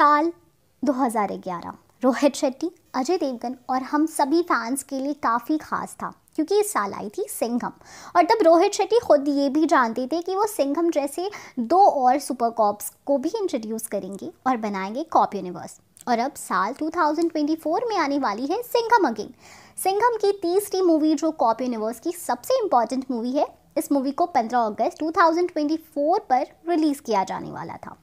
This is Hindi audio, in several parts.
साल 2011 रोहित शेट्टी अजय देवगन और हम सभी फैंस के लिए काफ़ी खास था क्योंकि इस साल आई थी सिंघम और तब रोहित शेट्टी खुद ये भी जानते थे कि वो सिंघम जैसे दो और सुपर कॉप्स को भी इंट्रोड्यूस करेंगे और बनाएंगे कॉप यूनिवर्स और अब साल 2024 में आने वाली है सिंघम अगेन सिंघम की तीसरी मूवी जो कॉप यूनिवर्स की सबसे इम्पॉर्टेंट मूवी है इस मूवी को 15 अगस्त 2024 पर रिलीज़ किया जाने वाला था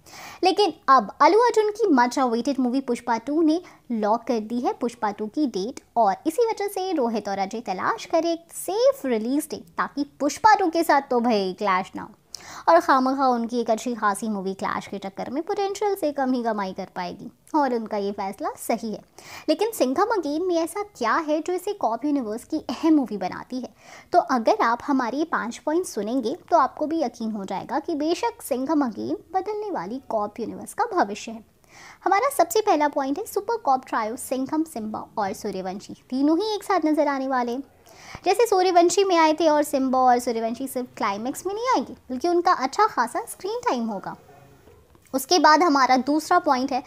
लेकिन अब अलू अर्जुन की much awaited movie Pushpa two ने लॉक कर दी है पुष्पा टू की डेट और इसी वजह से रोहित और अजय तलाश करें सेफ रिलीज डेट ताकि पुष्पा टू के साथ तो भाई क्लैश ना हो और खाम खा उनकी एक अच्छी खासी मूवी क्लैश के टक्कर में पोटेंशियल से कम ही कमाई कर पाएगी और उनका ये फैसला सही है लेकिन सिंघम अगेन में ऐसा क्या है जो इसे कॉप यूनिवर्स की अहम मूवी बनाती है तो अगर आप हमारी पाँच पॉइंट सुनेंगे तो आपको भी यकीन हो जाएगा कि बेशक सिंघम अगेन बदलने वाली कॉप यूनिवर्स का भविष्य है हमारा सबसे पहला पॉइंट है super cop trio Singham Simmba और सूर्यवंशी तीनों ही एक साथ नज़र आने वाले जैसे सूर्यवंशी में आए थे और सिम्बा और सूर्यवंशी सिर्फ क्लाइमैक्स में नहीं आएंगे बल्कि उनका अच्छा खासा स्क्रीन टाइम होगा उसके बाद हमारा दूसरा पॉइंट है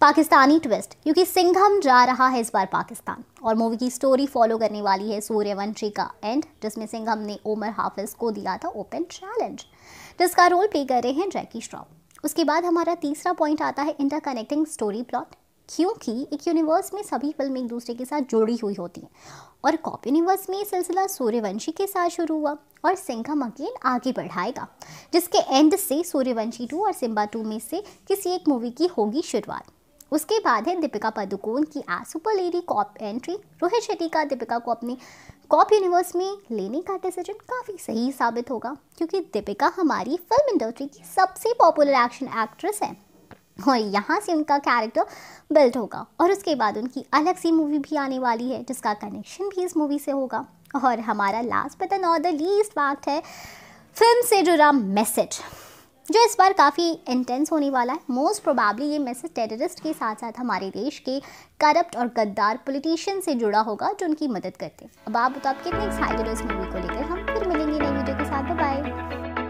पाकिस्तानी ट्विस्ट क्योंकि सिंघम जा रहा है इस बार पाकिस्तान और मूवी की स्टोरी फॉलो करने वाली है सूर्यवंशी का एंड जिसमें सिंघम ने ओमर हाफिज को दिया था ओपन चैलेंज जिसका रोल प्ले कर रहे हैं जैकी श्रॉफ उसके बाद हमारा तीसरा पॉइंट आता है इंटरकनेक्टिंग स्टोरी प्लॉट क्योंकि एक यूनिवर्स में सभी फिल्में एक दूसरे के साथ जुड़ी हुई होती हैं और कॉप यूनिवर्स में ये सिलसिला सूर्यवंशी के साथ शुरू हुआ और सिंघम अगेन आगे बढ़ाएगा जिसके एंड से सूर्यवंशी टू और सिम्बा टू में से किसी एक मूवी की होगी शुरुआत उसके बाद है दीपिका पादुकोण की आ super lady cop entry Rohit Shetty का दीपिका को अपनी कॉप यूनिवर्स में लेने का डिसीजन काफ़ी सही साबित होगा क्योंकि दीपिका हमारी फिल्म इंडस्ट्री की सबसे पॉपुलर एक्शन एक्ट्रेस है और यहाँ से उनका कैरेक्टर बिल्ड होगा और उसके बाद उनकी अलग सी मूवी भी आने वाली है जिसका कनेक्शन भी इस मूवी से होगा और हमारा last but not the least fact है फिल्म से जुड़ा मैसेज जो इस बार काफ़ी इंटेंस होने वाला है मोस्ट प्रोबेबली ये मैसेज टेररिस्ट के साथ साथ हमारे देश के करप्ट और गद्दार पोलिटिशियन से जुड़ा होगा जो उनकी मदद करते हैं अब आप बताओ कितने एक्साइटेड हो इस मूवी को लेकर हम फिर मिलेंगे नई वीडियो के साथ बाय